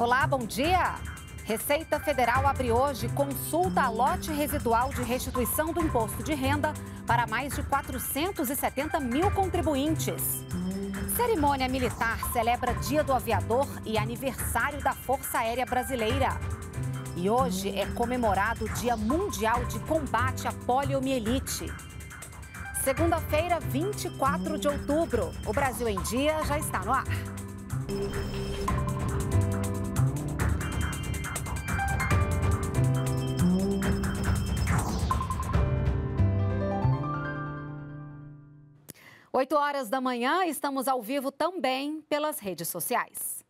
Olá, bom dia. Receita Federal abre hoje consulta a lote residual de restituição do imposto de renda para mais de 470 mil contribuintes. Cerimônia militar celebra Dia do Aviador e aniversário da Força Aérea Brasileira. E hoje é comemorado o Dia Mundial de Combate à Poliomielite. Segunda-feira, 24 de outubro. O Brasil em Dia já está no ar. 8 horas da manhã, estamos ao vivo também pelas redes sociais.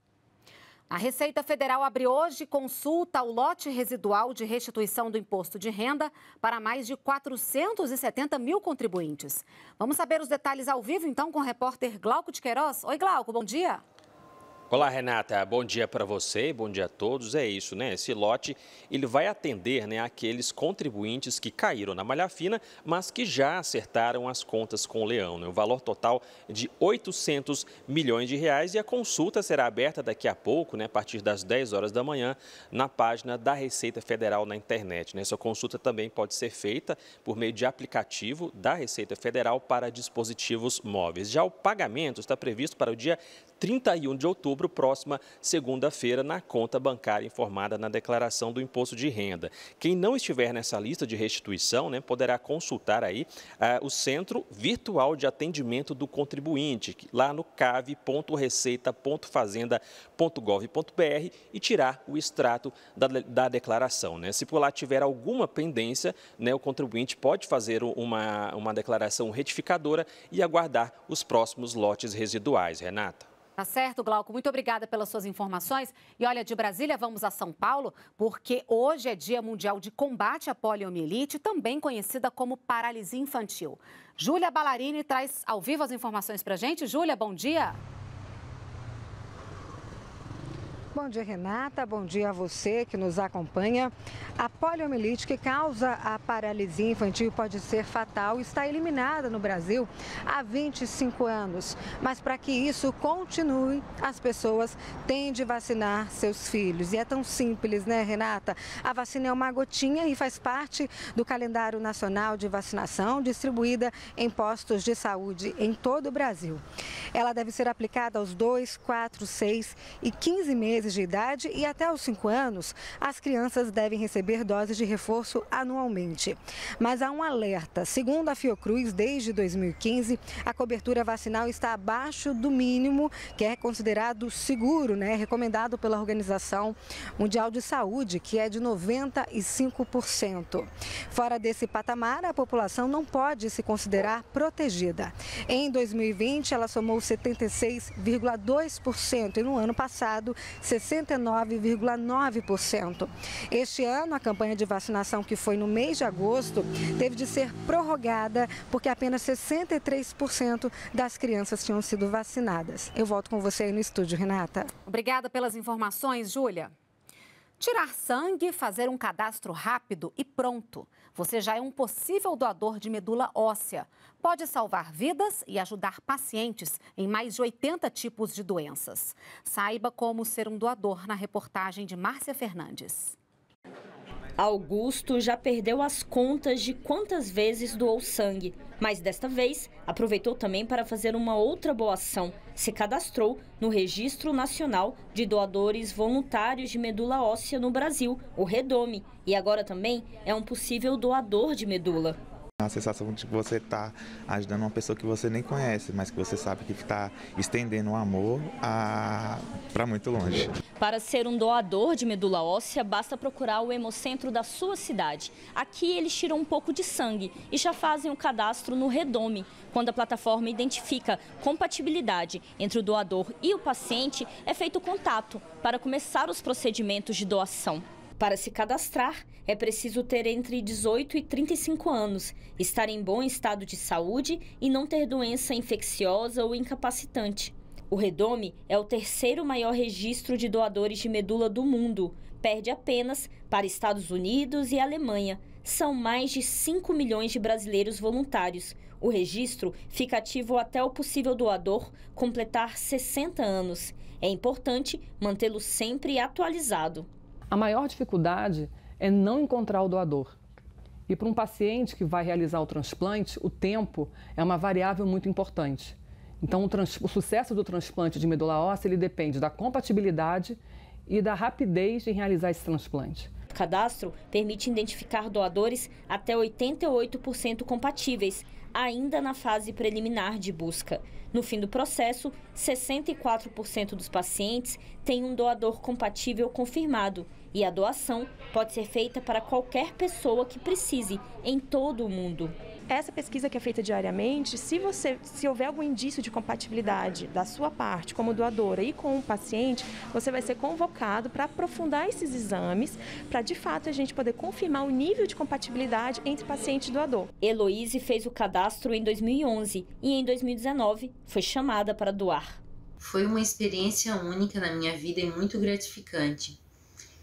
A Receita Federal abre hoje consulta ao lote residual de restituição do imposto de renda para mais de 470 mil contribuintes. Vamos saber os detalhes ao vivo, então, com o repórter Glauco de Queiroz. Oi, Glauco, bom dia. Olá, Renata. Bom dia para você, bom dia a todos. É isso, né? Esse lote ele vai atender né, aqueles contribuintes que caíram na malha fina, mas que já acertaram as contas com o Leão. Né? O valor total de 800 milhões de reais e a consulta será aberta daqui a pouco, né, a partir das 10 horas da manhã, na página da Receita Federal na internet. Né? Essa consulta também pode ser feita por meio de aplicativo da Receita Federal para dispositivos móveis. Já o pagamento está previsto para o dia 31 de outubro, próxima segunda-feira, na conta bancária informada na declaração do imposto de renda. Quem não estiver nessa lista de restituição né, poderá consultar aí uh, o Centro Virtual de Atendimento do Contribuinte, lá no cave.receita.fazenda.gov.br e tirar o extrato da, da declaração. Né? Se por lá tiver alguma pendência, né, o contribuinte pode fazer uma, uma declaração retificadora e aguardar os próximos lotes residuais. Renata. Tá certo, Glauco? Muito obrigada pelas suas informações. E olha, de Brasília vamos a São Paulo, porque hoje é Dia Mundial de Combate à Poliomielite, também conhecida como paralisia infantil. Júlia Ballarini traz ao vivo as informações para gente. Júlia, bom dia. Bom dia. Bom dia, Renata. Bom dia a você que nos acompanha. A poliomielite que causa a paralisia infantil pode ser fatal e está eliminada no Brasil há 25 anos. Mas para que isso continue, as pessoas têm de vacinar seus filhos. E é tão simples, né, Renata? A vacina é uma gotinha e faz parte do calendário nacional de vacinação distribuída em postos de saúde em todo o Brasil. Ela deve ser aplicada aos 2, 4, 6 e 15 meses meses de idade e até os 5 anos, as crianças devem receber doses de reforço anualmente. Mas há um alerta. Segundo a Fiocruz, desde 2015, a cobertura vacinal está abaixo do mínimo que é considerado seguro, né, recomendado pela Organização Mundial de Saúde, que é de 95%. Fora desse patamar, a população não pode se considerar protegida. Em 2020, ela somou 76,2% e no ano passado, 69,9%. Este ano, a campanha de vacinação, que foi no mês de agosto, teve de ser prorrogada porque apenas 63% das crianças tinham sido vacinadas. Eu volto com você aí no estúdio, Renata. Obrigada pelas informações, Júlia. Tirar sangue, fazer um cadastro rápido e pronto. Você já é um possível doador de medula óssea. Pode salvar vidas e ajudar pacientes em mais de 80 tipos de doenças. Saiba como ser um doador na reportagem de Márcia Fernandes. Augusto já perdeu as contas de quantas vezes doou sangue. Mas desta vez, aproveitou também para fazer uma outra boa ação. Se cadastrou no Registro Nacional de Doadores Voluntários de Medula Óssea no Brasil, o REDOME, e agora também é um possível doador de medula. É uma sensação de que você está ajudando uma pessoa que você nem conhece, mas que você sabe que está estendendo o amor ah, para muito longe. Para ser um doador de medula óssea, basta procurar o hemocentro da sua cidade. Aqui eles tiram um pouco de sangue e já fazem o cadastro no Redome. Quando a plataforma identifica compatibilidade entre o doador e o paciente, é feito contato para começar os procedimentos de doação. Para se cadastrar, é preciso ter entre 18 e 35 anos, estar em bom estado de saúde e não ter doença infecciosa ou incapacitante. O Redome é o terceiro maior registro de doadores de medula do mundo, perde apenas para Estados Unidos e Alemanha. São mais de 5 milhões de brasileiros voluntários. O registro fica ativo até o possível doador completar 60 anos. É importante mantê-lo sempre atualizado. A maior dificuldade é não encontrar o doador. E para um paciente que vai realizar o transplante, o tempo é uma variável muito importante. Então, o, trans, o sucesso do transplante de medula óssea ele depende da compatibilidade e da rapidez de realizar esse transplante. O cadastro permite identificar doadores até 88% compatíveis, ainda na fase preliminar de busca. No fim do processo, 64% dos pacientes têm um doador compatível confirmado e a doação pode ser feita para qualquer pessoa que precise, em todo o mundo essa pesquisa que é feita diariamente, se você se houver algum indício de compatibilidade da sua parte como doadora e com o paciente, você vai ser convocado para aprofundar esses exames, para de fato a gente poder confirmar o nível de compatibilidade entre paciente e doador. Heloíse fez o cadastro em 2011 e em 2019 foi chamada para doar. Foi uma experiência única na minha vida e muito gratificante.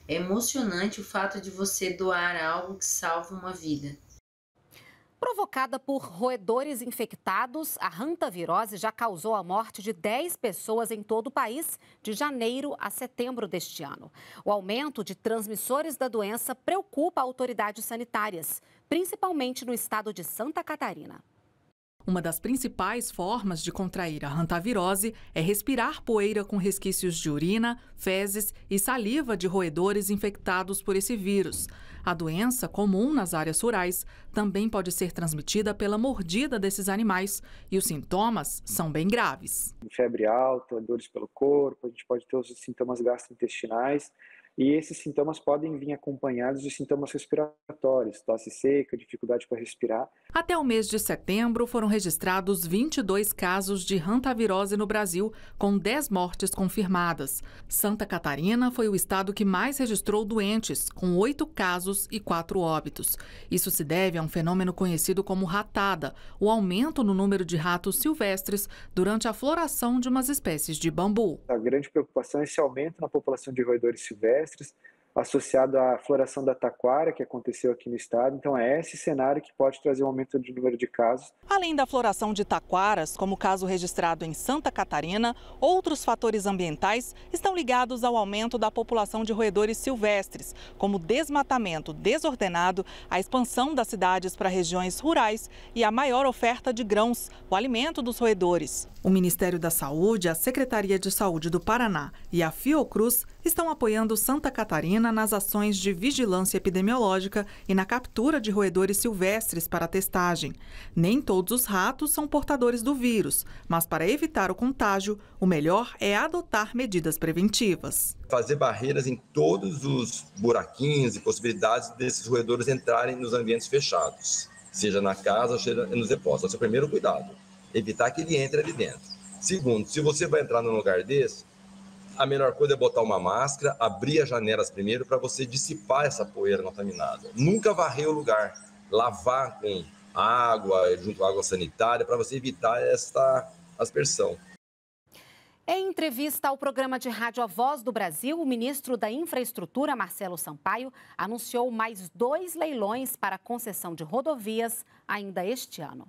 É emocionante o fato de você doar algo que salva uma vida. Provocada por roedores infectados, a hantavirose já causou a morte de 10 pessoas em todo o país de janeiro a setembro deste ano. O aumento de transmissores da doença preocupa autoridades sanitárias, principalmente no estado de Santa Catarina. Uma das principais formas de contrair a hantavirose é respirar poeira com resquícios de urina, fezes e saliva de roedores infectados por esse vírus. A doença, comum nas áreas rurais, também pode ser transmitida pela mordida desses animais e os sintomas são bem graves. Febre alta, dores pelo corpo, a gente pode ter os sintomas gastrointestinais e esses sintomas podem vir acompanhados de sintomas respiratórios, tosse seca, dificuldade para respirar. Até o mês de setembro foram registrados 22 casos de hantavirose no Brasil, com 10 mortes confirmadas. Santa Catarina foi o estado que mais registrou doentes, com 8 casos e 4 óbitos. Isso se deve a um fenômeno conhecido como ratada, o aumento no número de ratos silvestres durante a floração de umas espécies de bambu. A grande preocupação é esse aumento na população de roedores silvestres stres associado à floração da taquara que aconteceu aqui no estado. Então é esse cenário que pode trazer um aumento do número de casos. Além da floração de taquaras, como o caso registrado em Santa Catarina, outros fatores ambientais estão ligados ao aumento da população de roedores silvestres, como desmatamento desordenado, a expansão das cidades para regiões rurais e a maior oferta de grãos, o alimento dos roedores. O Ministério da Saúde, a Secretaria de Saúde do Paraná e a Fiocruz estão apoiando Santa Catarina nas ações de vigilância epidemiológica e na captura de roedores silvestres para testagem. Nem todos os ratos são portadores do vírus, mas para evitar o contágio, o melhor é adotar medidas preventivas. Fazer barreiras em todos os buraquinhos e possibilidades desses roedores entrarem nos ambientes fechados, seja na casa, seja nos depósitos. Esse é o primeiro cuidado, evitar que ele entre ali dentro. Segundo, se você vai entrar num lugar desse, a melhor coisa é botar uma máscara, abrir as janelas primeiro para você dissipar essa poeira contaminada. Nunca varrer o lugar, lavar com água, junto à água sanitária, para você evitar esta aspersão. Em entrevista ao programa de rádio A Voz do Brasil, o ministro da Infraestrutura, Marcelo Sampaio, anunciou mais dois leilões para concessão de rodovias ainda este ano.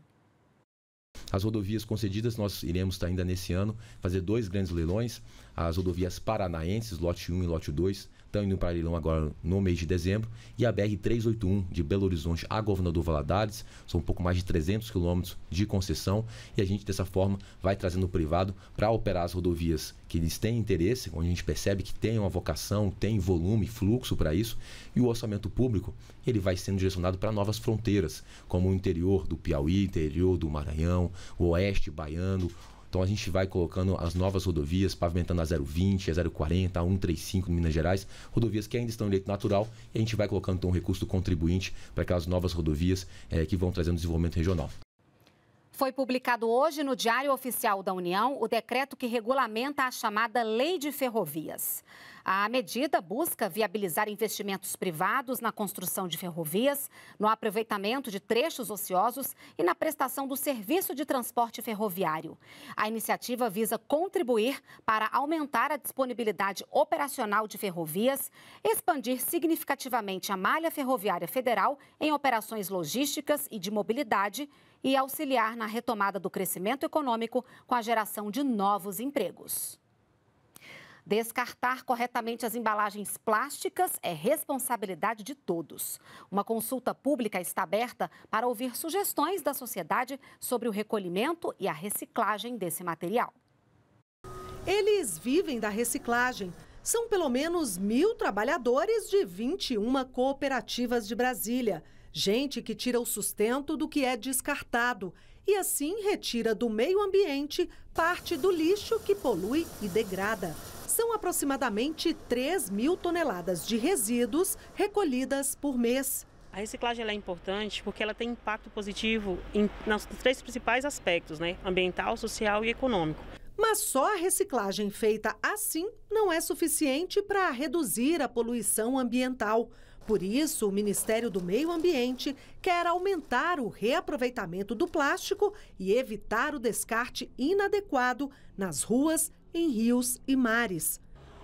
As rodovias concedidas, nós iremos ainda nesse ano fazer dois grandes leilões, as rodovias paranaenses, lote 1 e lote 2, estão indo para leilão agora no mês de dezembro. E a BR-381 de Belo Horizonte a Governador Valadares, são um pouco mais de 300 quilômetros de concessão. E a gente, dessa forma, vai trazendo o privado para operar as rodovias que eles têm interesse, onde a gente percebe que tem uma vocação, tem volume, fluxo para isso. E o orçamento público, ele vai sendo direcionado para novas fronteiras, como o interior do Piauí, interior do Maranhão, o oeste baiano, então a gente vai colocando as novas rodovias, pavimentando a 020, a 040, a 135 em Minas Gerais, rodovias que ainda estão em leito natural, e a gente vai colocando então um recurso contribuinte para aquelas novas rodovias é, que vão trazendo desenvolvimento regional. Foi publicado hoje no Diário Oficial da União o decreto que regulamenta a chamada Lei de Ferrovias. A medida busca viabilizar investimentos privados na construção de ferrovias, no aproveitamento de trechos ociosos e na prestação do serviço de transporte ferroviário. A iniciativa visa contribuir para aumentar a disponibilidade operacional de ferrovias, expandir significativamente a malha ferroviária federal em operações logísticas e de mobilidade e auxiliar na retomada do crescimento econômico com a geração de novos empregos. Descartar corretamente as embalagens plásticas é responsabilidade de todos. Uma consulta pública está aberta para ouvir sugestões da sociedade sobre o recolhimento e a reciclagem desse material. Eles vivem da reciclagem. São pelo menos mil trabalhadores de 21 cooperativas de Brasília. Gente que tira o sustento do que é descartado e assim retira do meio ambiente parte do lixo que polui e degrada. São aproximadamente 3 mil toneladas de resíduos recolhidas por mês. A reciclagem é importante porque ela tem impacto positivo em, nos três principais aspectos, né? ambiental, social e econômico. Mas só a reciclagem feita assim não é suficiente para reduzir a poluição ambiental. Por isso, o Ministério do Meio Ambiente quer aumentar o reaproveitamento do plástico e evitar o descarte inadequado nas ruas em rios e mares.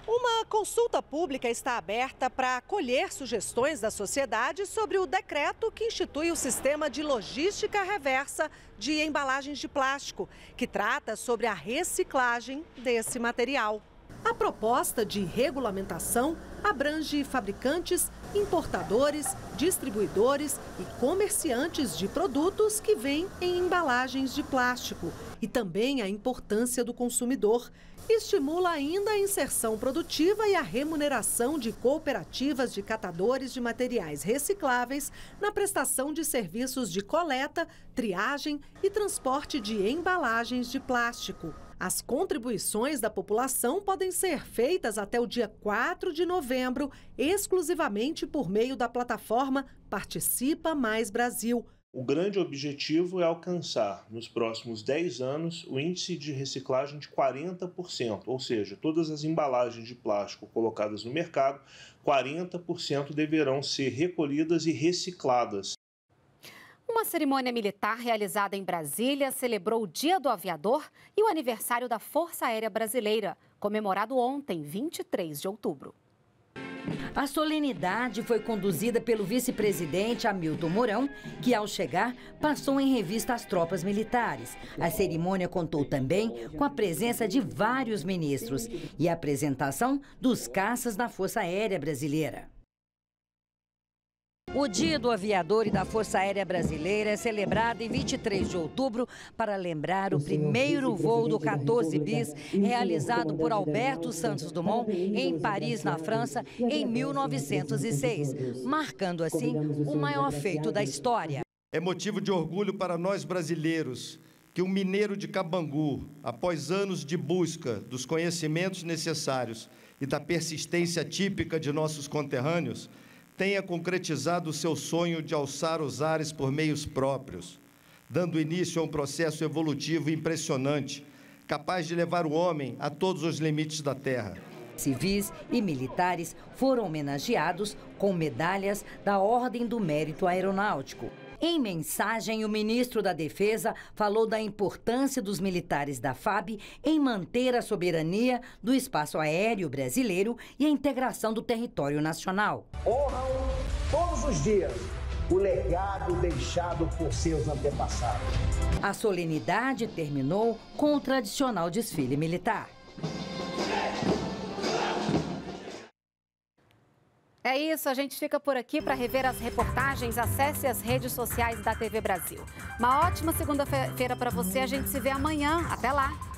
Uma consulta pública está aberta para acolher sugestões da sociedade sobre o decreto que institui o sistema de logística reversa de embalagens de plástico, que trata sobre a reciclagem desse material. A proposta de regulamentação abrange fabricantes, importadores, distribuidores e comerciantes de produtos que vêm em embalagens de plástico e também a importância do consumidor Estimula ainda a inserção produtiva e a remuneração de cooperativas de catadores de materiais recicláveis na prestação de serviços de coleta, triagem e transporte de embalagens de plástico. As contribuições da população podem ser feitas até o dia 4 de novembro, exclusivamente por meio da plataforma Participa Mais Brasil o grande objetivo é alcançar, nos próximos 10 anos, o índice de reciclagem de 40%, ou seja, todas as embalagens de plástico colocadas no mercado, 40% deverão ser recolhidas e recicladas. Uma cerimônia militar realizada em Brasília celebrou o Dia do Aviador e o aniversário da Força Aérea Brasileira, comemorado ontem, 23 de outubro. A solenidade foi conduzida pelo vice-presidente Hamilton Mourão, que ao chegar passou em revista as tropas militares. A cerimônia contou também com a presença de vários ministros e a apresentação dos caças da Força Aérea Brasileira. O Dia do Aviador e da Força Aérea Brasileira é celebrado em 23 de outubro para lembrar o primeiro voo do 14 bis realizado por Alberto Santos Dumont em Paris, na França, em 1906, marcando assim o maior feito da história. É motivo de orgulho para nós brasileiros que um mineiro de Cabangu, após anos de busca dos conhecimentos necessários e da persistência típica de nossos conterrâneos, tenha concretizado o seu sonho de alçar os ares por meios próprios, dando início a um processo evolutivo impressionante, capaz de levar o homem a todos os limites da Terra. Civis e militares foram homenageados com medalhas da Ordem do Mérito Aeronáutico. Em mensagem, o ministro da Defesa falou da importância dos militares da FAB em manter a soberania do espaço aéreo brasileiro e a integração do território nacional. Honram todos os dias o legado deixado por seus antepassados. A solenidade terminou com o tradicional desfile militar. É isso, a gente fica por aqui para rever as reportagens. Acesse as redes sociais da TV Brasil. Uma ótima segunda-feira para você. A gente se vê amanhã. Até lá.